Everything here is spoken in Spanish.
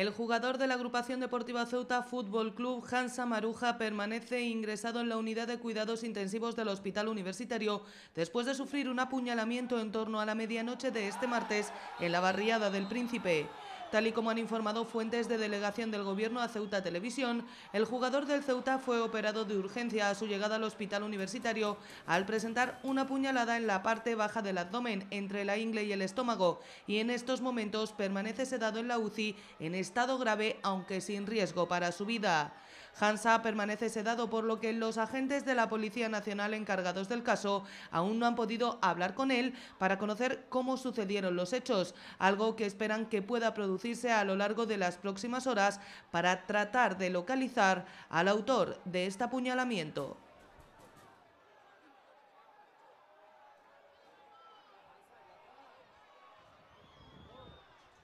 El jugador de la agrupación deportiva Ceuta Fútbol Club, Hansa Maruja, permanece ingresado en la unidad de cuidados intensivos del Hospital Universitario después de sufrir un apuñalamiento en torno a la medianoche de este martes en la barriada del Príncipe. Tal y como han informado fuentes de delegación del Gobierno a Ceuta Televisión, el jugador del Ceuta fue operado de urgencia a su llegada al hospital universitario al presentar una puñalada en la parte baja del abdomen, entre la ingle y el estómago, y en estos momentos permanece sedado en la UCI en estado grave, aunque sin riesgo para su vida. Hansa permanece sedado, por lo que los agentes de la Policía Nacional encargados del caso aún no han podido hablar con él para conocer cómo sucedieron los hechos, algo que esperan que pueda producir a lo largo de las próximas horas para tratar de localizar al autor de este apuñalamiento.